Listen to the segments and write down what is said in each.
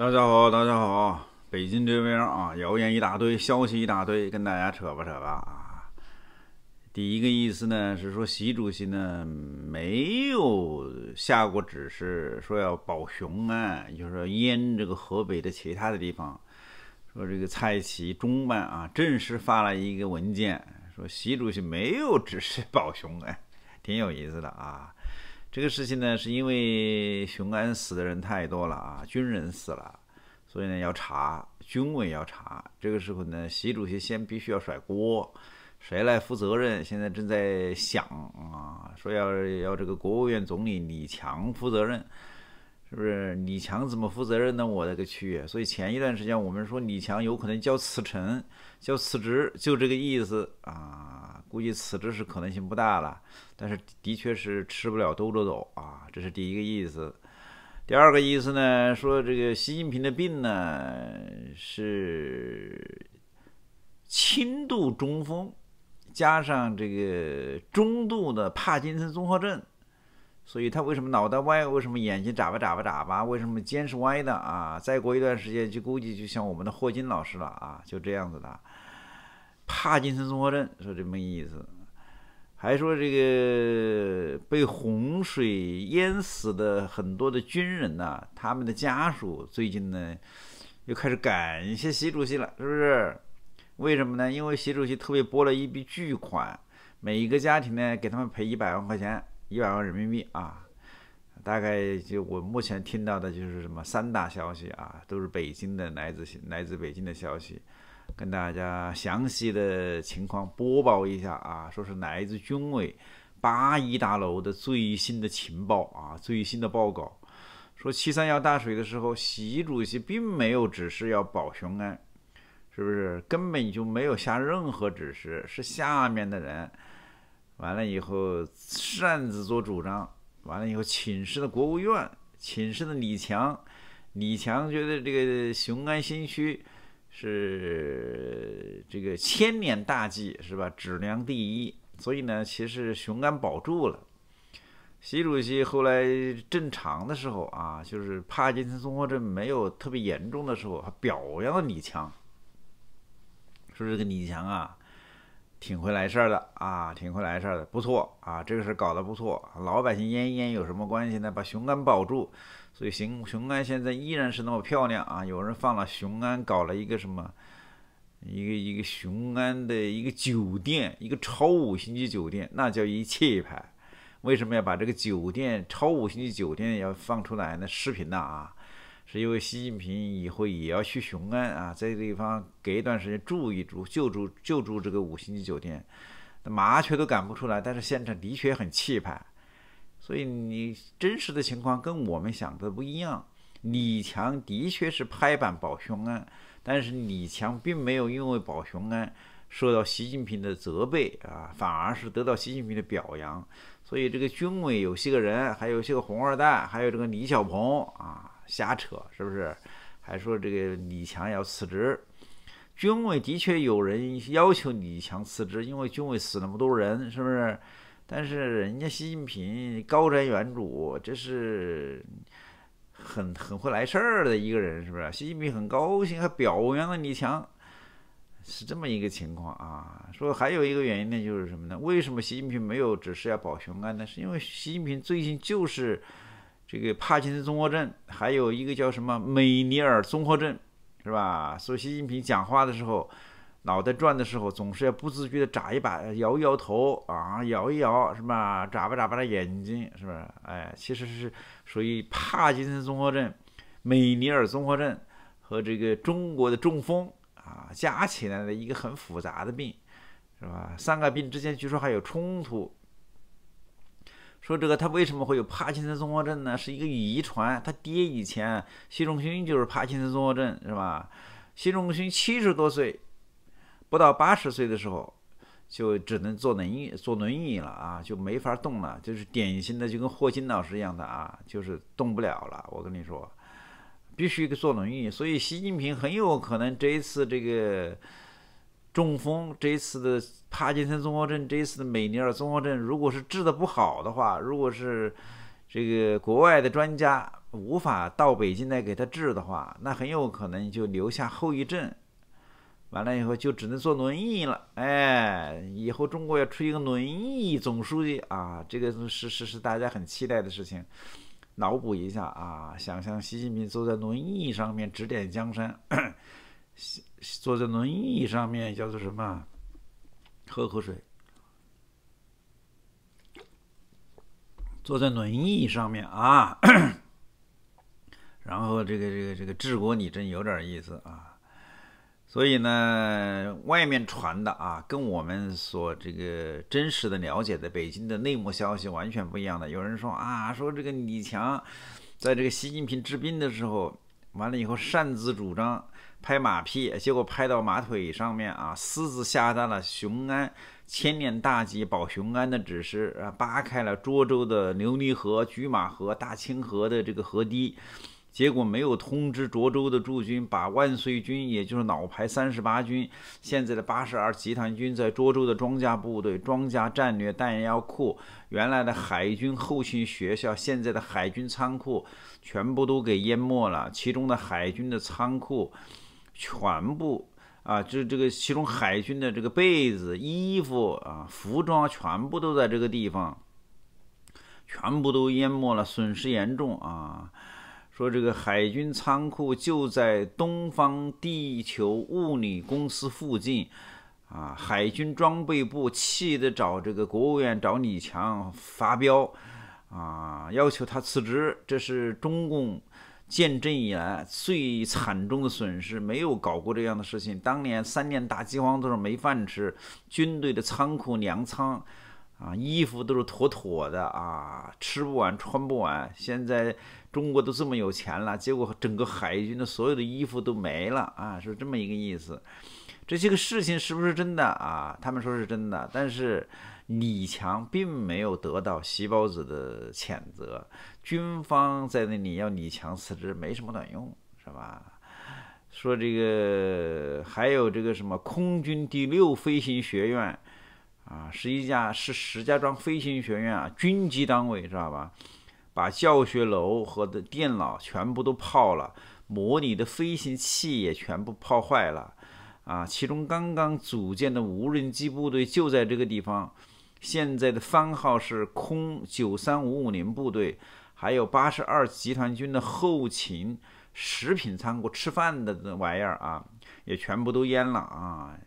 大家好，大家好，北京这边啊，谣言一大堆，消息一大堆，跟大家扯吧扯吧啊。第一个意思呢是说，习主席呢没有下过指示说要保雄安，就是说淹这个河北的其他的地方。说这个蔡奇中办啊，正式发了一个文件，说习主席没有指示保雄安，挺有意思的啊。这个事情呢，是因为雄安死的人太多了啊，军人死了，所以呢要查，军委要查。这个时候呢，习主席先必须要甩锅，谁来负责任？现在正在想啊，说要要这个国务院总理李强负责任，是不是？李强怎么负责任呢？我勒个去！所以前一段时间我们说李强有可能叫辞呈，叫辞职，就这个意思啊。估计辞职是可能性不大了，但是的确是吃不了兜着走啊，这是第一个意思。第二个意思呢，说这个习近平的病呢是轻度中风，加上这个中度的帕金森综合症，所以他为什么脑袋歪？为什么眼睛眨巴眨巴眨巴？为什么肩是歪的啊？再过一段时间就估计就像我们的霍金老师了啊，就这样子的。帕金森综合症，说这么意思，还说这个被洪水淹死的很多的军人呐，他们的家属最近呢，又开始感谢习主席了，是不是？为什么呢？因为习主席特别拨了一笔巨款，每一个家庭呢，给他们赔一百万块钱，一百万人民币啊，大概就我目前听到的就是什么三大消息啊，都是北京的来自来自北京的消息。跟大家详细的情况播报一下啊，说是来自军委八一大楼的最新的情报啊，最新的报告说，七三幺大水的时候，习主席并没有指示要保雄安，是不是根本就没有下任何指示？是下面的人完了以后擅自做主张，完了以后请示的国务院，请示的李强，李强觉得这个雄安新区。是这个千年大计，是吧？质量第一，所以呢，其实雄安保住了。习主席后来正常的时候啊，就是帕金森综合症没有特别严重的时候，还表扬了李强，说这个李强啊。挺会来事儿的啊，挺会来事儿的，不错啊，这个事搞得不错。老百姓烟一烟有什么关系呢？把雄安保住，所以雄雄安现在依然是那么漂亮啊。有人放了雄安，搞了一个什么，一个一个雄安的一个酒店，一个超五星级酒店，那叫一气派。为什么要把这个酒店、超五星级酒店要放出来呢？视频呐啊！是因为习近平以后也要去雄安啊，在这地方隔一段时间住一住，就住就住这个五星级酒店，那麻雀都赶不出来。但是现场的确很气派，所以你真实的情况跟我们想的不一样。李强的确是拍板保雄安，但是李强并没有因为保雄安受到习近平的责备啊，反而是得到习近平的表扬。所以这个军委有些个人，还有些个红二代，还有这个李小鹏啊。瞎扯是不是？还说这个李强要辞职？军委的确有人要求李强辞职，因为军委死那么多人，是不是？但是人家习近平高瞻远瞩，这是很很会来事儿的一个人，是不是？习近平很高兴，还表扬了李强，是这么一个情况啊。说还有一个原因呢，就是什么呢？为什么习近平没有指示要保雄安呢？是因为习近平最近就是。这个帕金森综合症，还有一个叫什么美尼尔综合症，是吧？所以习近平讲话的时候，脑袋转的时候，总是要不自觉的眨一把，摇一摇头啊，摇一摇，是吧？眨巴眨巴的眼睛，是不是？哎，其实是属于帕金森综合症、美尼尔综合症和这个中国的中风啊，加起来的一个很复杂的病，是吧？三个病之间据说还有冲突。说这个他为什么会有帕金森综合症呢？是一个遗传，他爹以前习仲勋就是帕金森综合症，是吧？习仲勋七十多岁，不到八十岁的时候就只能坐轮椅，坐轮椅了啊，就没法动了，就是典型的就跟霍金老师一样的啊，就是动不了了。我跟你说，必须坐轮椅，所以习近平很有可能这一次这个。中风这一次的帕金森综合症，这一次的美尼尔综合症，如果是治的不好的话，如果是这个国外的专家无法到北京来给他治的话，那很有可能就留下后遗症，完了以后就只能坐轮椅了。哎，以后中国要出一个轮椅总书记啊，这个是是是大家很期待的事情。脑补一下啊，想象习近平坐在轮椅上面指点江山。坐在轮椅上面叫做什么？喝口水。坐在轮椅上面啊，然后这个这个这个治国理政有点意思啊。所以呢，外面传的啊，跟我们所这个真实的了解的北京的内幕消息完全不一样的。有人说啊，说这个李强在这个习近平治病的时候，完了以后擅自主张。拍马屁，结果拍到马腿上面啊！私自下达了雄安千年大计保雄安的指示，啊，扒开了涿州的琉璃河、拒马河、大清河的这个河堤，结果没有通知涿州的驻军，把万岁军，也就是老牌三十八军，现在的八十二集团军，在涿州的装甲部队、装甲战略弹药库、原来的海军后勤学校、现在的海军仓库，全部都给淹没了，其中的海军的仓库。全部啊，就是这个其中海军的这个被子、衣服啊、服装全部都在这个地方，全部都淹没了，损失严重啊。说这个海军仓库就在东方地球物理公司附近啊，海军装备部气得找这个国务院找李强发飙啊，要求他辞职。这是中共。建政以来最惨重的损失，没有搞过这样的事情。当年三年大饥荒都是没饭吃，军队的仓库粮仓，啊，衣服都是妥妥的啊，吃不完穿不完。现在中国都这么有钱了，结果整个海军的所有的衣服都没了啊，是这么一个意思。这些个事情是不是真的啊？他们说是真的，但是李强并没有得到席包子的谴责，军方在那里要李强辞职，没什么卵用，是吧？说这个还有这个什么空军第六飞行学院啊，是一家是石家庄飞行学院啊，军级单位，知道吧？把教学楼和的电脑全部都泡了，模拟的飞行器也全部泡坏了。啊，其中刚刚组建的无人机部队就在这个地方，现在的番号是空九三五五零部队，还有八十二集团军的后勤食品仓库吃饭的这玩意儿啊，也全部都淹了啊。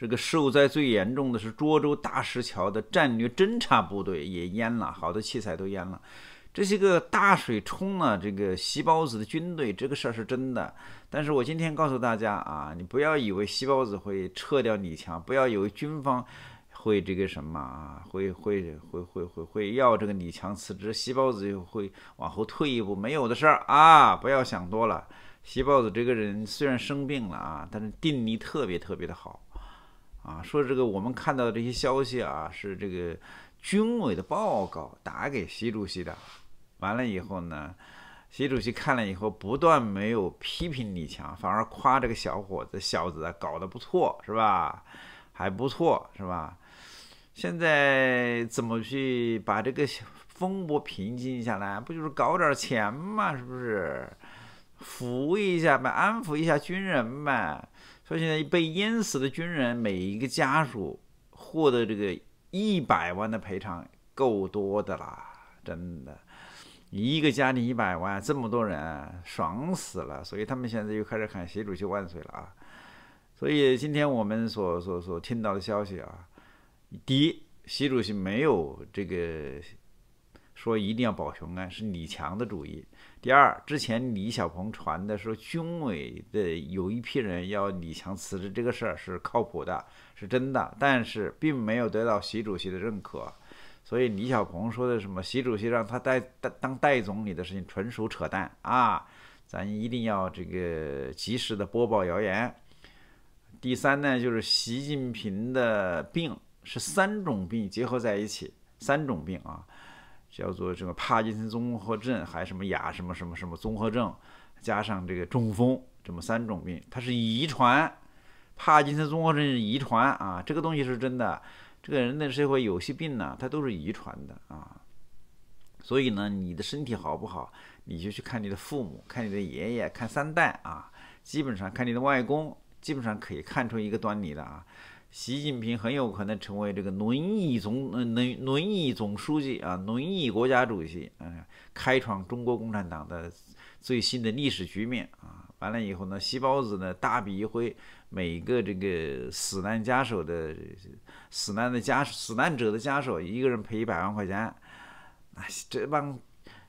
这个受灾最严重的是涿州大石桥的战略侦察部队也淹了，好多器材都淹了，这些个大水冲了这个西包子的军队，这个事儿是真的。但是我今天告诉大家啊，你不要以为西包子会撤掉李强，不要以为军方会这个什么啊，会会会会会会要这个李强辞职，西包子会往后退一步，没有的事儿啊，不要想多了。西包子这个人虽然生病了啊，但是定力特别特别的好啊。说这个我们看到的这些消息啊，是这个军委的报告打给习主席的，完了以后呢。习主席看了以后，不断没有批评李强，反而夸这个小伙子小子啊，搞得不错，是吧？还不错，是吧？现在怎么去把这个风波平静下来？不就是搞点钱嘛，是不是？抚慰一下嘛，安抚一下军人嘛。所以现在被淹死的军人每一个家属获得这个一百万的赔偿，够多的啦，真的。一个家庭一百万，这么多人爽死了，所以他们现在又开始喊习主席万岁了啊！所以今天我们所所所听到的消息啊，第一，习主席没有这个说一定要保雄安，是李强的主意；第二，之前李小鹏传的说军委的有一批人要李强辞职这个事儿是靠谱的，是真的，但是并没有得到习主席的认可。所以李小鹏说的什么习主席让他代当代总理的事情纯属扯淡啊！咱一定要这个及时的播报谣言。第三呢，就是习近平的病是三种病结合在一起，三种病啊，叫做这个帕金森综合症，还什么亚什么什么什么综合症，加上这个中风，这么三种病，它是遗传，帕金森综合症是遗传啊，这个东西是真的。这个人的社会有些病呢，它都是遗传的啊。所以呢，你的身体好不好，你就去看你的父母，看你的爷爷，看三代啊，基本上看你的外公，基本上可以看出一个端倪的啊。习近平很有可能成为这个轮椅总嗯轮轮椅总书记啊，轮椅国家主席，嗯，开创中国共产党的最新的历史局面啊。完了以后呢，西包子呢大笔一挥，每个这个死难家属的死难的家属、死难者的家属，一个人赔一百万块钱。啊，这帮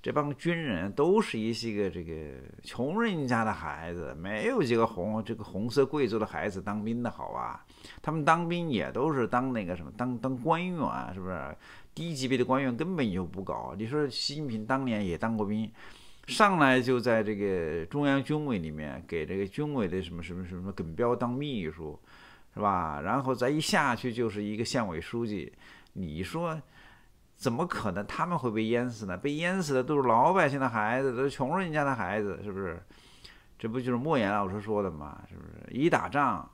这帮军人都是一些个这个穷人家的孩子，没有几个红这个红色贵族的孩子当兵的好啊。他们当兵也都是当那个什么当当官员，是不是？低级别的官员根本就不搞。你说习近平当年也当过兵。上来就在这个中央军委里面给这个军委的什么什么什么耿彪当秘书，是吧？然后再一下去就是一个县委书记，你说怎么可能他们会被淹死呢？被淹死的都是老百姓的孩子，都是穷人家的孩子，是不是？这不就是莫言老师说的吗？是不是？一打仗，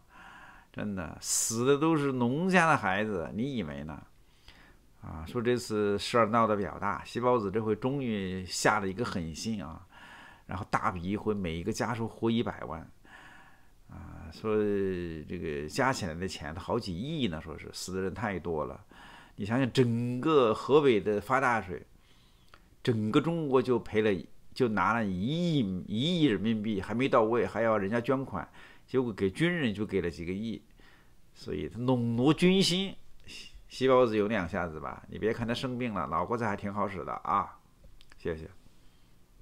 真的死的都是农家的孩子，你以为呢？啊，说这次事儿闹得比较大，西包子这回终于下了一个狠心啊，然后大笔一挥，每一个家属活一百万，啊，说这个加起来的钱好几亿呢，说是死的人太多了，你想想整个河北的发大水，整个中国就赔了，就拿了一亿一亿人民币，还没到位，还要人家捐款，结果给军人就给了几个亿，所以笼络军心。细胞子有两下子吧，你别看他生病了，脑瓜子还挺好使的啊。谢谢。